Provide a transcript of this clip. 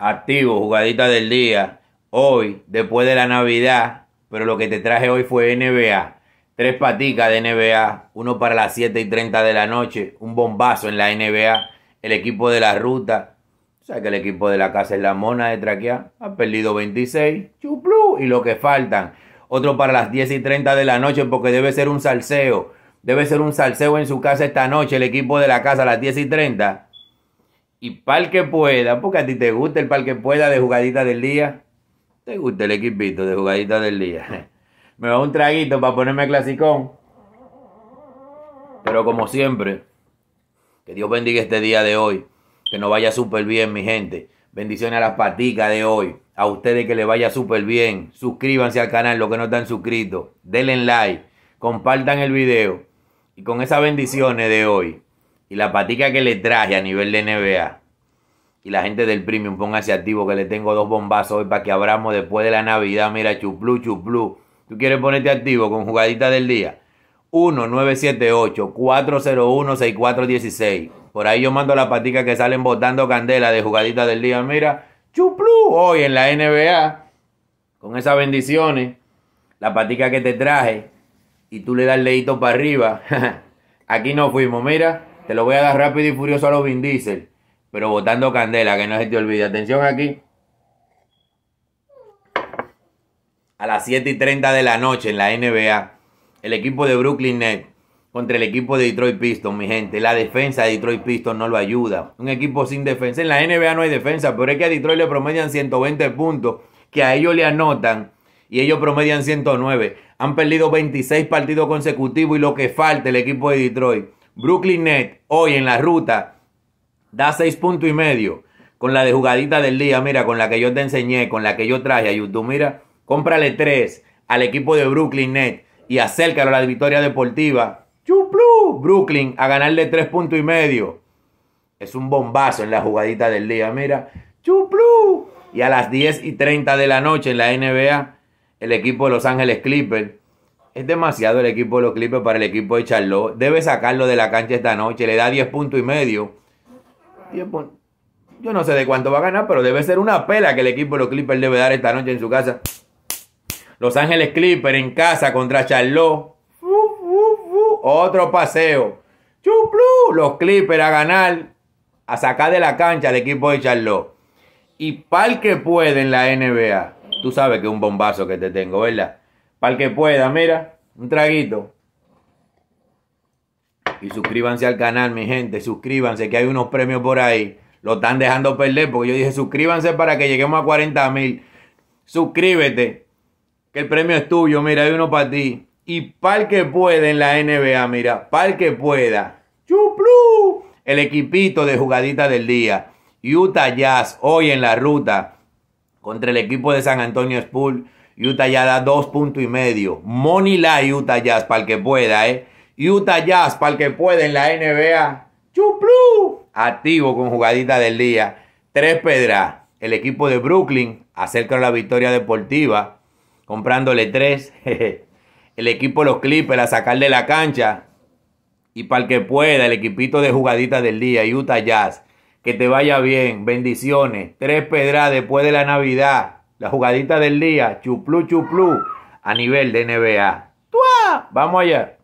activo, jugadita del día, hoy, después de la Navidad, pero lo que te traje hoy fue NBA. Tres paticas de NBA, uno para las 7 y 30 de la noche, un bombazo en la NBA, el equipo de la ruta. O sea que el equipo de la casa es la mona de Traquea. Ha perdido 26, chuplú, y lo que faltan. Otro para las 10 y 30 de la noche porque debe ser un salseo. Debe ser un salseo en su casa esta noche, el equipo de la casa a las 10 y 30. Y pal que pueda, porque a ti te gusta el pal que pueda de jugadita del día. Te gusta el equipito de jugadita del día. Me va un traguito para ponerme clasicón. Pero como siempre, que Dios bendiga este día de hoy. Que nos vaya súper bien, mi gente. Bendiciones a las paticas de hoy. A ustedes que les vaya súper bien. Suscríbanse al canal los que no están suscritos. Denle like. Compartan el video. Y con esas bendiciones de hoy y la patica que le traje a nivel de NBA, y la gente del premium, póngase activo que le tengo dos bombazos hoy para que abramos después de la Navidad. Mira, chuplu, chuplu. Tú quieres ponerte activo con jugadita del día. 1-978-401-6416. Por ahí yo mando la patica que salen botando candela de jugadita del día. Mira, chuplu, hoy en la NBA. Con esas bendiciones, la patica que te traje y tú le das el para arriba. Aquí no fuimos, mira. Te lo voy a dar rápido y furioso a los Vin pero botando candela, que no se te olvide. Atención aquí. A las 7 y 30 de la noche en la NBA, el equipo de Brooklyn Nets contra el equipo de Detroit Pistons, mi gente. La defensa de Detroit Pistons no lo ayuda. Un equipo sin defensa. En la NBA no hay defensa, pero es que a Detroit le promedian 120 puntos, que a ellos le anotan y ellos promedian 109. Han perdido 26 partidos consecutivos y lo que falta el equipo de Detroit. Brooklyn Nets hoy en la ruta Da seis puntos y medio. Con la de jugadita del día, mira, con la que yo te enseñé, con la que yo traje a YouTube, mira, cómprale tres al equipo de Brooklyn Net y acércalo a la victoria deportiva. Chuplu, Brooklyn a ganarle tres puntos y medio. Es un bombazo en la jugadita del día, mira. Chuplu. Y a las 10 y 30 de la noche en la NBA, el equipo de Los Ángeles Clippers. Es demasiado el equipo de los Clippers para el equipo de Charlotte. Debe sacarlo de la cancha esta noche. Le da 10 puntos y medio tiempo. Pues, yo no sé de cuánto va a ganar, pero debe ser una pela que el equipo de los Clippers debe dar esta noche en su casa. Los Ángeles Clippers en casa contra Charlotte. Otro paseo. Los Clippers a ganar, a sacar de la cancha al equipo de Charlotte. Y pal que pueda en la NBA. Tú sabes que es un bombazo que te tengo, ¿verdad? Pal que pueda, mira, un traguito. Y suscríbanse al canal, mi gente. Suscríbanse, que hay unos premios por ahí. Lo están dejando perder porque yo dije, suscríbanse para que lleguemos a 40 mil. Suscríbete, que el premio es tuyo. Mira, hay uno para ti. Y para el que pueda en la NBA, mira, para el que pueda. Chuplú. El equipito de jugadita del día. Utah Jazz hoy en la ruta contra el equipo de San Antonio Spurs. Utah ya da dos puntos y medio. Money la Utah Jazz para el que pueda, ¿eh? Utah Jazz, para el que puede en la NBA. ¡Chuplu! Activo con jugadita del día. Tres pedras. El equipo de Brooklyn acerca la victoria deportiva, comprándole tres. el equipo de los Clippers a de la cancha. Y para el que pueda, el equipito de jugadita del día, Utah Jazz. Que te vaya bien, bendiciones. Tres pedras después de la Navidad. La jugadita del día, chuplu, chuplu, a nivel de NBA. ¡Tua! Vamos allá.